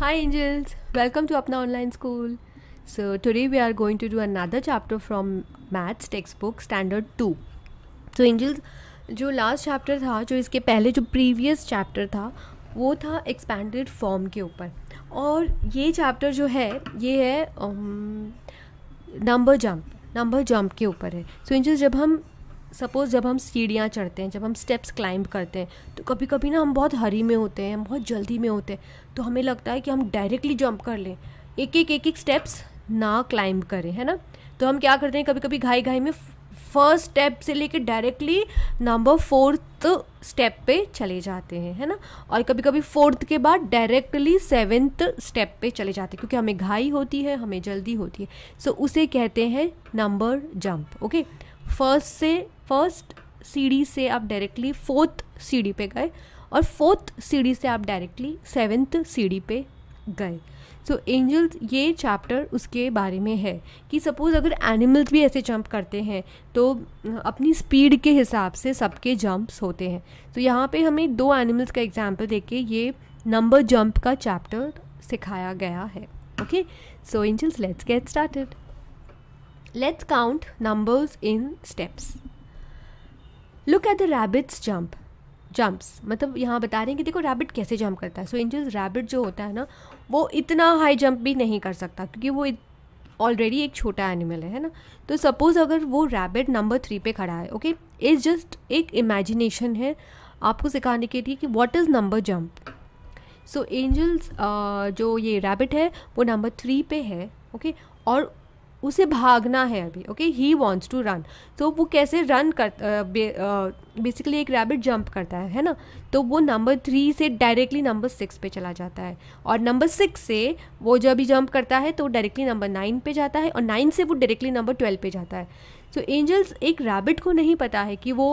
Hi Angels, welcome to Apna Online School. So today we are going to do another chapter from Maths textbook Standard 2. So Angels, जो last chapter था जो इसके पहले जो previous chapter था वो था expanded form के ऊपर और ये chapter जो है ये है number jump number jump के ऊपर है so, angels जब हम सपोज़ जब हम सीढ़ियाँ चढ़ते हैं जब हम स्टेप्स क्लाइंब करते हैं तो कभी कभी ना हम बहुत हरी में होते हैं हम बहुत जल्दी में होते हैं तो हमें लगता है कि हम डायरेक्टली जंप कर लें एक एक एक एक स्टेप्स ना क्लाइंब करें है ना तो हम क्या करते हैं कभी कभी घाई घाई में फर्स्ट स्टेप से लेकर डायरेक्टली नंबर फोर्थ स्टेप पे चले जाते हैं है ना और कभी कभी फोर्थ के बाद डायरेक्टली सेवेंथ स्टेप पे चले जाते हैं क्योंकि हमें घाई होती है हमें जल्दी होती है सो so, उसे कहते हैं number jump okay okay? First से फर्स्ट सीढ़ी से आप डायरेक्टली फोर्थ सीढ़ी पे गए और फोर्थ सीढ़ी से आप डायरेक्टली सेवेंथ सीढ़ी पे गए सो so, एंजल्स ये चैप्टर उसके बारे में है कि सपोज़ अगर एनिमल्स भी ऐसे जंप करते हैं तो अपनी स्पीड के हिसाब से सबके जंप्स होते हैं तो so, यहाँ पे हमें दो एनिमल्स का एग्जाम्पल दे के ये नंबर जंप का चैप्टर सिखाया गया है okay so angels let's get started Let's count numbers in steps. Look at the rabbit's jump. Jumps मतलब यहाँ बता रहे हैं कि देखो रैबिट कैसे जंप करता है सो इंजस रैबिट जो होता है ना वो इतना हाई जंप भी नहीं कर सकता क्योंकि वो ऑलरेडी एक छोटा एनिमल है है ना तो सपोज़ अगर वो रैबिट नंबर थ्री पे खड़ा है ओके इज जस्ट एक इमेजिनेशन है आपको सिखाने के लिए कि what is number jump so angels जो ये रैबिट है वो नंबर थ्री पे है ओके okay? और उसे भागना है अभी okay he wants to run तो वो कैसे रन कर बेसिकली एक रैबिट जंप करता है है ना तो वो नंबर थ्री से डायरेक्टली नंबर सिक्स पे चला जाता है और नंबर सिक्स से वो जब भी जंप करता है तो डायरेक्टली नंबर नाइन पे जाता है और नाइन से वो डायरेक्टली नंबर ट्वेल्व पे जाता है तो so, एंजल्स एक रैबिट को नहीं पता है कि वो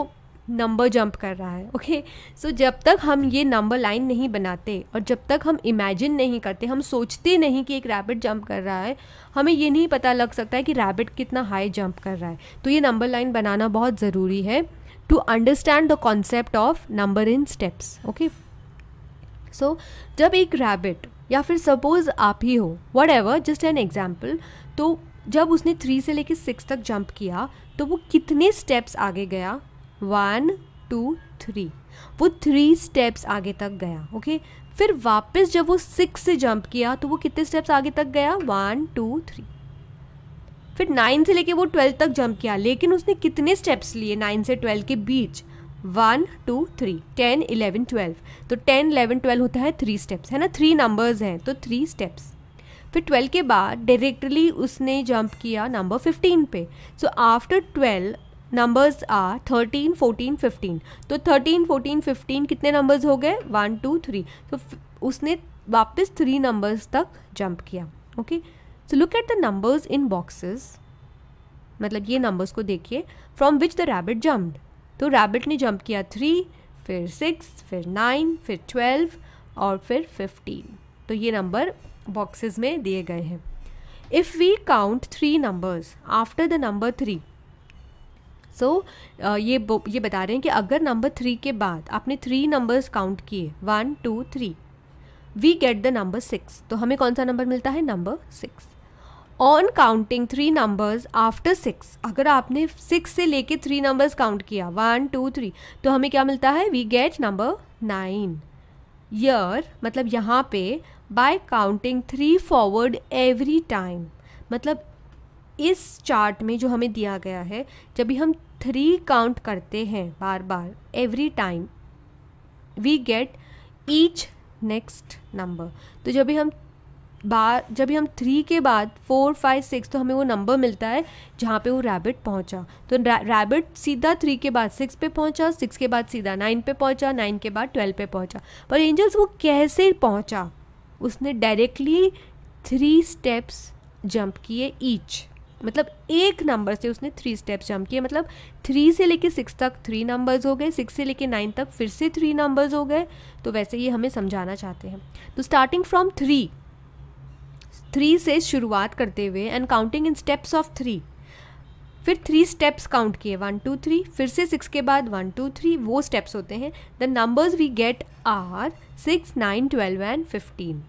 नंबर जंप कर रहा है ओके सो so, जब तक हम ये नंबर लाइन नहीं बनाते और जब तक हम इमेजिन नहीं करते हम सोचते नहीं कि एक रैबिट जंप कर रहा है हमें ये नहीं पता लग सकता है कि रैबिट कितना हाई जंप कर रहा है तो ये नंबर लाइन बनाना बहुत ज़रूरी है to understand the concept of number in steps okay so जब एक रैबिट या फिर सपोज आप ही हो whatever just an example तो जब उसने थ्री से लेकर सिक्स तक जंप किया तो वो कितने स्टेप्स आगे गया वन टू थ्री वो थ्री स्टेप्स आगे तक गया ओके फिर वापस जब वो सिक्स से जंप किया तो वो कितने स्टेप्स आगे तक गया वन टू थ्री फिर नाइन से लेके वो ट्वेल्व तक जंप किया लेकिन उसने कितने स्टेप्स लिए नाइन से ट्वेल्व के बीच one two three ten eleven twelve तो टेन इलेवन ट्वेल्व होता है थ्री स्टेप्स है ना थ्री नंबर्स हैं तो थ्री स्टेप्स फिर ट्वेल्व के बाद डायरेक्टली उसने जंप किया नंबर फिफ्टीन पे so after twelve numbers are thirteen fourteen fifteen तो थर्टीन फोर्टीन फिफ्टीन कितने नंबर्स हो गए वन टू थ्री तो उसने वापस थ्री नंबर्स तक जंप किया okay so look at the numbers in boxes मतलब ये नंबर्स को देखिए from which the rabbit jumped तो रैबिट ने जंप किया थ्री फिर सिक्स फिर नाइन फिर ट्वेल्व और फिर फिफ्टीन तो ये नंबर बॉक्सेस में दिए गए हैं if we count three numbers after the number three so so, uh, ये ये बता रहे हैं कि अगर नंबर थ्री के बाद आपने थ्री नंबर्स काउंट किए one two three we get the number six तो हमें कौन सा नंबर मिलता है number six on counting three numbers after six अगर आपने सिक्स से लेके थ्री नंबर्स काउंट किया वन टू थ्री तो हमें क्या मिलता है we get number nine yeah मतलब यहाँ पे by counting three forward every time मतलब इस चार्ट में जो हमें दिया गया है जब भी हम थ्री काउंट करते हैं बार बार every time we get each next number तो जब भी हम बार जब भी हम थ्री के बाद फोर फाइव सिक्स तो हमें वो नंबर मिलता है जहाँ पे वो रैबिट पहुँचा तो रै, रैबिट सीधा थ्री के बाद सिक्स पे पहुँचा सिक्स के बाद सीधा नाइन पे पहुँचा नाइन के बाद ट्वेल्व पे पहुँचा पर एंजल्स वो कैसे पहुँचा उसने डायरेक्टली थ्री स्टेप्स जंप किए ईच मतलब एक नंबर से उसने थ्री स्टेप्स जंप किए मतलब थ्री से लेके सिक्स तक थ्री नंबर्स हो गए सिक्स से लेके नाइन तक फिर से थ्री नंबर्स हो गए तो वैसे ये हमें समझाना चाहते हैं तो स्टार्टिंग फ्रॉम थ्री थ्री से शुरुआत करते हुए and counting in steps of three फिर थ्री स्टेप्स काउंट किए वन टू थ्री फिर से सिक्स के बाद वन टू थ्री वो स्टेप्स होते हैं the numbers we get are six nine twelve and fifteen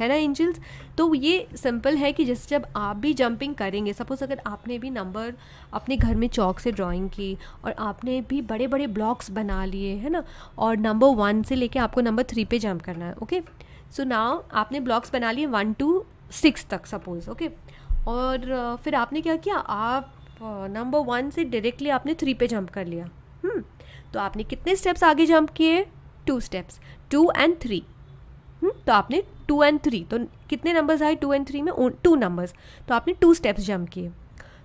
है ना एंजल्स तो ये सिंपल है कि जैसे जब आप भी जंपिंग करेंगे सपोज़ अगर आपने भी नंबर अपने घर में चौक से ड्राइंग की और आपने भी बड़े बड़े ब्लॉक्स बना लिए है ना और नंबर वन से लेके आपको नंबर थ्री पे जंप करना है ओके सो नाउ आपने ब्लॉक्स बना लिए वन टू सिक्स तक सपोज़ ओके और फिर आपने क्या किया आप नंबर वन से डायरेक्टली आपने थ्री पे जंप कर लिया हम्म? तो आपने कितने स्टेप्स आगे जंप किए two steps two and three तो आपने टू एंड थ्री तो कितने नंबर्स आए टू एंड थ्री में टू नंबर्स तो आपने टू स्टेप्स जंप किए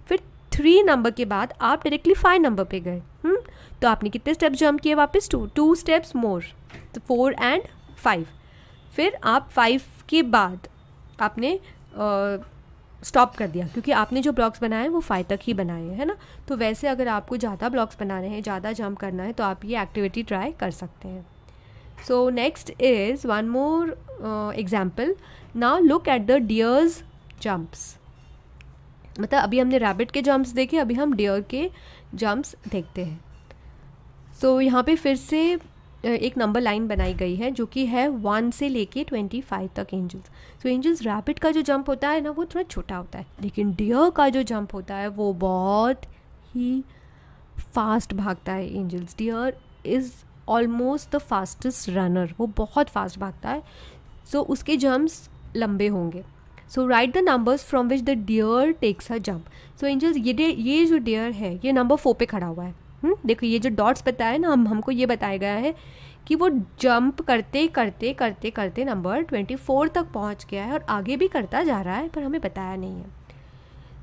फिर थ्री नंबर के बाद आप डायरेक्टली फाइव नंबर पे गए हुँ? हम्म? तो आपने कितने स्टेप्स जंप किए वापस टू टू स्टेप्स मोर तो फोर एंड फाइव फिर आप फाइव के बाद आपने स्टॉप कर दिया क्योंकि आपने जो ब्लॉक्स बनाए हैं वो फाइव तक ही बनाए हैं है ना तो वैसे अगर आपको ज़्यादा ब्लॉक्स बनाने हैं ज़्यादा जंप करना है तो आप ये एक्टिविटी ट्राई कर सकते हैं So next is one more uh, example. Now look at the deer's jumps. मतलब अभी हमने रैबिट के जंप्स देखे अभी हम डियर के जंप्स देखते हैं सो so, यहाँ पे फिर से uh, एक नंबर लाइन बनाई गई है जो कि है वन से लेके ट्वेंटी फाइव तक एंजल्स सो एंजल्स रैबिट का जो जंप होता है ना वो थोड़ा छोटा होता है लेकिन डियर का जो जंप होता है वो बहुत ही फास्ट भागता है angels deer is almost the fastest runner वो बहुत फास्ट भागता है सो so, उसके जम्प्स लंबे होंगे so right the numbers from which the deer takes a jump so angels ये ये जो डियर है ये नंबर फोर पे खड़ा हुआ है हुँ? हम्म, देखो ये जो डॉट्स बताया ना हम हमको ये बताया गया है कि वो जंप करते करते करते करते नंबर ट्वेंटी फोर तक पहुंच गया है और आगे भी करता जा रहा है पर हमें बताया नहीं है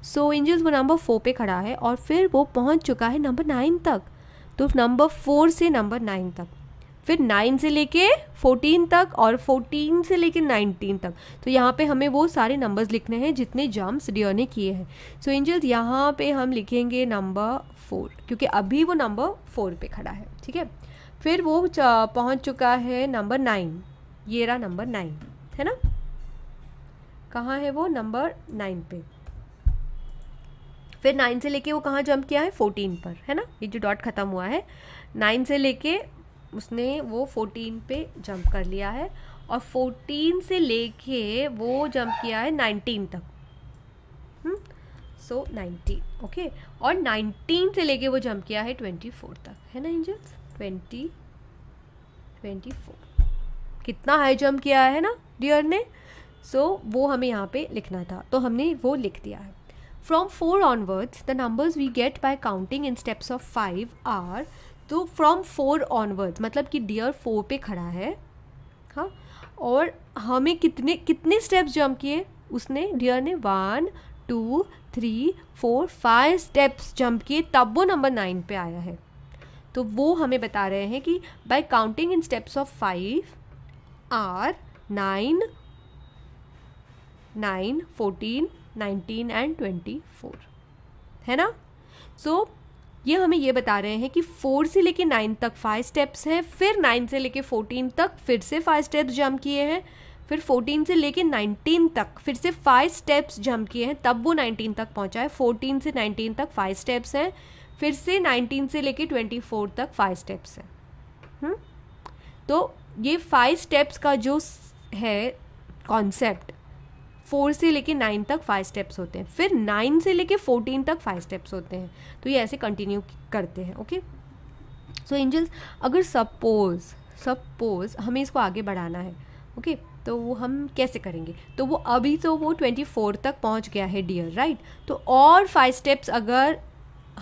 सो so, एंजल्स वो नंबर फोर पे खड़ा है और फिर वो पहुंच चुका है नंबर नाइन तक तो नंबर फोर से नंबर नाइन तक फिर नाइन से लेके फोर्टीन तक और फोर्टीन से लेके नाइनटीन तक तो यहाँ पे हमें वो सारे नंबर्स लिखने हैं जितने जम्प्स डियर ने किए हैं सो एंजल्स यहाँ पे हम लिखेंगे नंबर फोर क्योंकि अभी वो नंबर फोर पे खड़ा है ठीक है फिर वो पहुँच चुका है नंबर नाइन ये रहा नंबर नाइन है ना कहाँ है वो नंबर नाइन पे फिर नाइन से लेके वो कहाँ जंप किया है फोर्टीन पर है ना ये जो डॉट ख़त्म हुआ है नाइन से लेके उसने वो फोर्टीन पे जंप कर लिया है और फोर्टीन से लेके वो जंप किया है नाइनटीन तक सो नाइनटीन ओके और नाइनटीन से लेके वो जंप किया है ट्वेंटी फोर तक है ना एंजल्स ट्वेंटी ट्वेंटी फोर कितना हाई जंप किया है ना डियर ने सो so, वो हमें यहाँ पे लिखना था तो हमने वो लिख दिया है from four onwards the numbers we get by counting in steps of five are तो फ्रॉम फोर ऑनवर्ड्स मतलब कि डियर फोर पे खड़ा है हाँ और हमें कितने कितने स्टेप्स जंप किए उसने डियर ने one two three four five steps jump किए तब वो नंबर नाइन पे आया है तो वो हमें बता रहे हैं कि by counting in steps of five are nine nine fourteen 19 and 24 है ना सो so, ये हमें ये बता रहे हैं कि फोर से लेके नाइन तक फाइव स्टेप्स हैं फिर नाइन से लेके फोर्टीन तक फिर से फाइव स्टेप्स जम किए हैं फिर फोर्टीन से लेके नाइनटीन तक फिर से फाइव स्टेप्स जम किए हैं तब वो नाइनटीन तक पहुंचा है फोर्टीन से नाइनटीन तक फाइव स्टेप्स हैं फिर से नाइनटीन से लेके ट्वेंटी फोर तक फाइव स्टेप्स हैं हम्म? तो ये फाइव स्टेप्स का जो है कॉन्सेप्ट फोर से लेके नाइन तक फाइव स्टेप्स होते हैं फिर नाइन से लेके फोर्टीन तक फाइव स्टेप्स होते हैं तो ये ऐसे कंटिन्यू करते हैं ओके सो एंजल्स अगर सपोज सपोज हमें इसको आगे बढ़ाना है ओके okay? तो वो हम कैसे करेंगे तो वो अभी तो वो ट्वेंटी फोर तक पहुंच गया है डियर राइट right? तो और फाइव स्टेप्स अगर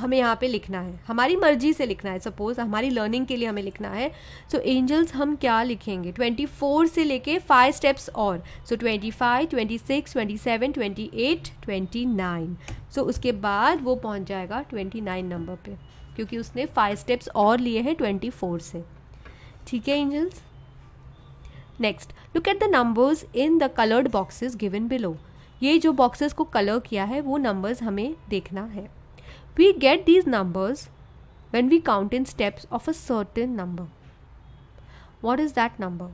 हमें यहाँ पे लिखना है हमारी मर्जी से लिखना है सपोज हमारी लर्निंग के लिए हमें लिखना है सो so, एंजल्स हम क्या लिखेंगे ट्वेंटी फोर से लेके फाइव स्टेप्स और so twenty five twenty six twenty seven twenty eight twenty nine so उसके बाद वो पहुँच जाएगा ट्वेंटी नाइन नंबर पर क्योंकि उसने फाइव स्टेप्स और लिए हैं ट्वेंटी फोर से ठीक है angels next look at the numbers in the coloured boxes given below ये जो बॉक्सेस को कलर किया है वो नंबर्स हमें देखना है We get these numbers when we count in steps of a certain number. What is that number?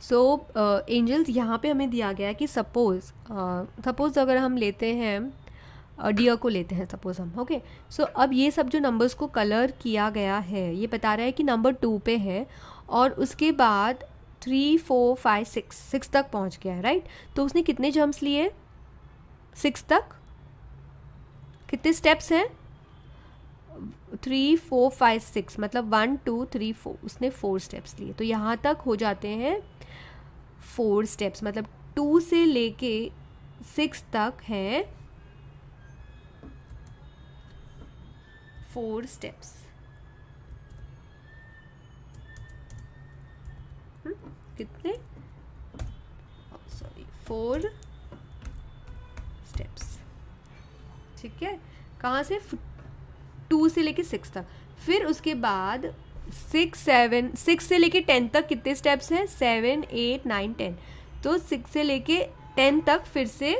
So angels uh, यहाँ पे हमें दिया गया है कि सपोज़ सपोज़ uh, अगर हम लेते हैं डियर uh, को लेते हैं सपोज़ हम ओके सो अब ये सब जो नंबर्स को कलर किया गया है ये बता रहा है कि नंबर टू पे है और उसके बाद three four five six six तक पहुंच गया है राइट तो उसने कितने जम्प्स लिए सिक्स तक कितने स्टेप्स हैं थ्री फोर फाइव सिक्स मतलब वन टू थ्री फोर उसने फोर स्टेप्स लिए तो यहाँ तक हो जाते हैं फोर स्टेप्स मतलब टू से लेके सिक्स तक हैं फोर स्टेप्स कितने सॉरी फोर स्टेप्स ठीक है कहाँ से टू से लेके सिक्स तक फिर उसके बाद सिक्स सेवन सिक्स से लेके टेन तक कितने स्टेप्स हैं सेवन एट नाइन टेन तो सिक्स से लेके टेन तक फिर से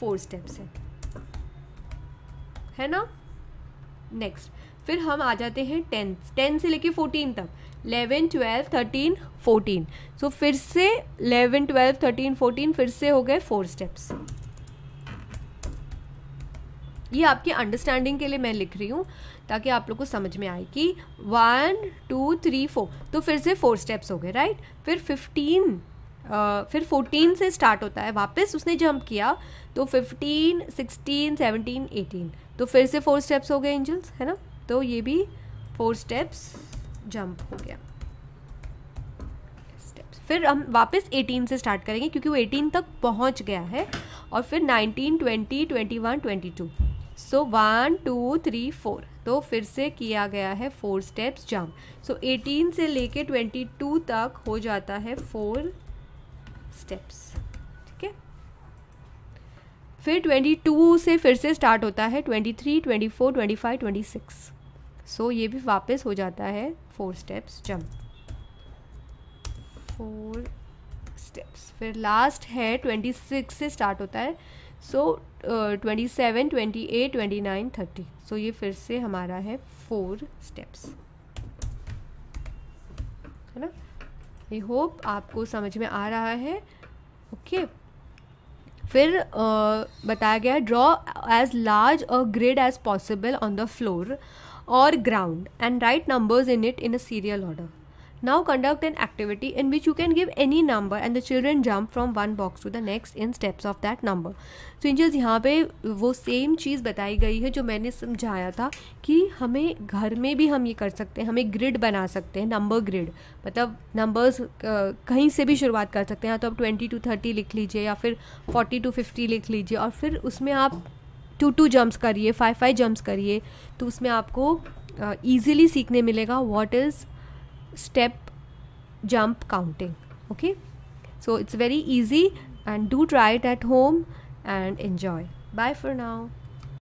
फोर स्टेप्स हैं है ना नेक्स्ट फिर हम आ जाते हैं टेंथ टेंथ से लेके फोर्टीन तक eleven twelve thirteen fourteen so फिर से इलेवन ट्वेल्व थर्टीन फोर्टीन फिर से हो गए फोर स्टेप्स ये आपकी अंडरस्टैंडिंग के लिए मैं लिख रही हूँ ताकि आप लोग को समझ में आए कि वन टू थ्री फोर तो फिर से फोर स्टेप्स हो गए राइट फिर फिफ्टीन Uh, फिर 14 से स्टार्ट होता है वापस उसने जंप किया तो 15, 16, 17, 18 तो फिर से फोर स्टेप्स हो गए एंजल्स है ना तो ये भी फोर स्टेप्स जंप हो गया स्टेप्स फिर हम वापस 18 से स्टार्ट करेंगे क्योंकि वो 18 तक पहुंच गया है और फिर 19, 20, 21, 22 so one two three four तो फिर से किया गया है four steps jump so eighteen से लेके ट्वेंटी टू तक हो जाता है फोर स्टेप्स ठीक है फिर ट्वेंटी टू से फिर से स्टार्ट होता है twenty three twenty four twenty five twenty six so so, ये भी वापस हो जाता है four steps jump four steps फिर लास्ट है ट्वेंटी सिक्स से स्टार्ट होता है so twenty seven twenty eight twenty nine thirty so ये फिर से हमारा है फोर स्टेप्स है ना आई होप आपको समझ में आ रहा है ओके okay. फिर uh, बताया गया draw as large a grid as possible on the floor or ground and write numbers in it in a serial order. Now conduct an activity in which you can give any number and the children jump from one box to the next in steps of that number. So angels यहाँ पे वो same चीज़ बताई गई है जो मैंने समझाया था कि हमें घर में भी हम ये कर सकते हैं हमें ग्रिड बना सकते हैं नंबर ग्रिड मतलब नंबर्स कहीं से भी शुरुआत कर सकते हैं तो आप 20 टू 30 लिख लीजिए या फिर 40 टू 50 लिख लीजिए और फिर उसमें आप टू टू जंप्स करिए फाइव फाइव जंप्स करिए तो उसमें आपको ईजिली uh, सीखने मिलेगा what is step jump counting okay so it's very easy and do try it at home and enjoy bye for now